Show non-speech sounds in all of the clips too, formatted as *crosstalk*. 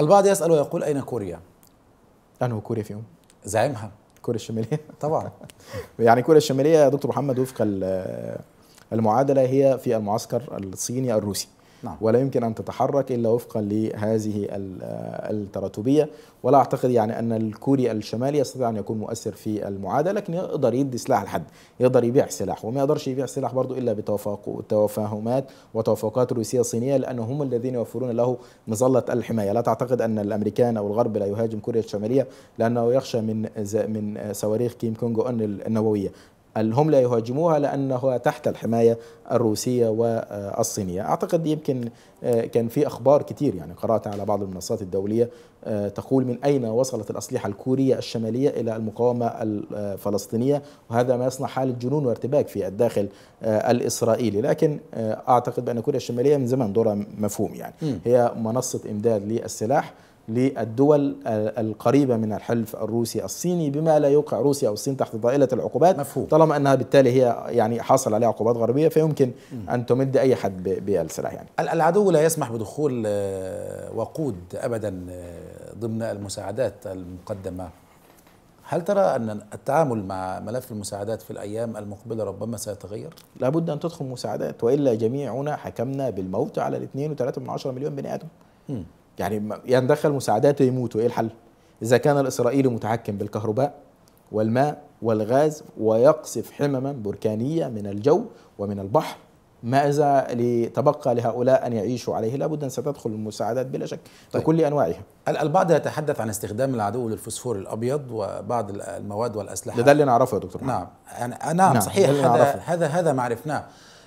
البعض يسأل ويقول أين كوريا؟ أنه كوريا فيهم؟ زعيمها كوريا الشمالية *laughs* طبعا يعني كوريا الشمالية يا دكتور محمد وفق المعادلة هي في المعسكر الصيني الروسي نعم. ولا يمكن أن تتحرك إلا وفقا لهذه التراتبية ولا أعتقد يعني أن الكوري الشمالي يستطيع أن يكون مؤثر في المعادلة لكن يقدر يدي سلاح لحد يقدر يبيع سلاح وما يقدرش يبيع سلاح برضه إلا بتفاهمات وتوافقات روسية صينية لأنه هم الذين يوفرون له مظلة الحماية لا تعتقد أن الأمريكان أو الغرب لا يهاجم كوريا الشمالية لأنه يخشى من من صواريخ كيم كونج أون النووية هم لا يهاجموها لانها تحت الحمايه الروسيه والصينيه، اعتقد يمكن آه، كان في اخبار كتير يعني قرات على بعض المنصات الدوليه آه، تقول من اين وصلت الاسلحه الكوريه الشماليه الى المقاومه الفلسطينيه وهذا ما يصنع حاله جنون وارتباك في الداخل آه، الاسرائيلي، لكن اعتقد بان كوريا الشماليه من زمان دورها مفهوم يعني هي منصه امداد للسلاح للدول القريبه من الحلف الروسي الصيني بما لا يوقع روسيا او الصين تحت ضائله العقوبات مفهوم. طالما انها بالتالي هي يعني حاصل عليها عقوبات غربيه فيمكن م. ان تمد اي حد بالسلاح يعني العدو لا يسمح بدخول آه، وقود ابدا آه، ضمن المساعدات المقدمه هل ترى أن التعامل مع ملف المساعدات في الأيام المقبلة ربما سيتغير؟ لابد أن تدخل مساعدات وإلا جميعنا حكمنا بالموت على 2.3 مليون بني آدم يعني يندخل يعني مساعدات يموتوا ايه الحل؟ اذا كان الاسرائيلي متحكم بالكهرباء والماء والغاز ويقصف حمما بركانيه من الجو ومن البحر ماذا لتبقى لهؤلاء ان يعيشوا عليه؟ لابد ان ستدخل المساعدات بلا شك طيب. بكل انواعها. البعض يتحدث عن استخدام العدو للفوسفور الابيض وبعض المواد والاسلحه. ده, ده اللي نعرفه يا دكتور. نعم. يعني- نعم, نعم. صحيح هذا, هذا هذا ما عرفناه.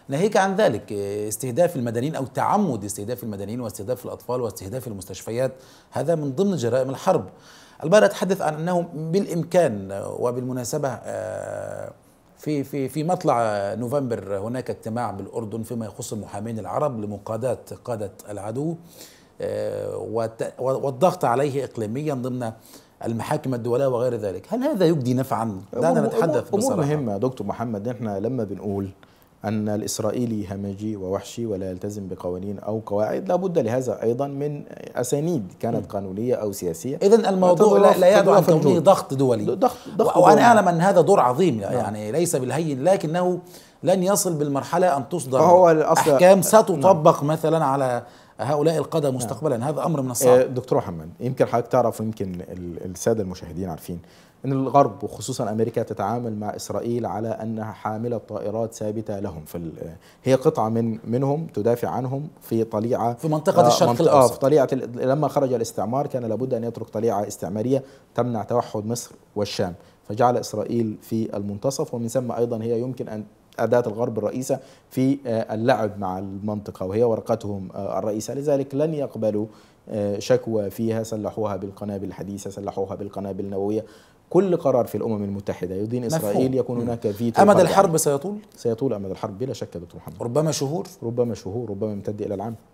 ناهيك عن ذلك استهداف المدنيين أو تعمد استهداف المدنيين واستهداف الأطفال واستهداف المستشفيات هذا من ضمن جرائم الحرب البارة تحدث عن أنه بالإمكان وبالمناسبة آه، في في في مطلع نوفمبر هناك اجتماع بالاردن فيما يخص المحامين العرب لمقاداه قاده العدو آه، والضغط عليه اقليميا ضمن المحاكم الدوليه وغير ذلك، هل هذا يجدي نفعا؟ دعنا نتحدث بصراحه امور مهمه يا دكتور محمد احنا لما بنقول أن الإسرائيلي همجي ووحشي ولا يلتزم بقوانين أو قواعد لابد لهذا أيضا من أسانيد كانت قانونية أو سياسية إذا الموضوع لا, لا يدعو عن توجيه ضغط دولي ضغط, ضغط وأنا أعلم أن هذا دور عظيم نعم. يعني ليس بالهين لكنه لن يصل بالمرحله ان تصدر هو احكام نعم. ستطبق نعم. مثلا على هؤلاء القاده مستقبلا نعم. هذا امر من الصعب آه، دكتور محمد يمكن حضرتك تعرف ويمكن الساده المشاهدين عارفين ان الغرب وخصوصا امريكا تتعامل مع اسرائيل على انها حامله طائرات ثابته لهم في هي قطعه من منهم تدافع عنهم في طليعه في منطقه آه، الشرق آه، الأوسط آه في طليعه لما خرج الاستعمار كان لابد ان يترك طليعه استعماريه تمنع توحد مصر والشام فجعل اسرائيل في المنتصف ومن ثم ايضا هي يمكن ان أداة الغرب الرئيسة في آه، اللعب مع المنطقة وهي ورقتهم آه، الرئيسة لذلك لن يقبلوا آه، شكوى فيها سلحوها بالقنابل الحديثة سلحوها بالقنابل النووية كل قرار في الامم المتحده يدين اسرائيل مفهوم. يكون هناك فيتو امد الحرب سيطول؟ سيطول امد الحرب بلا شك يا دكتور محمد ربما شهور ربما شهور ربما يمتد الى العام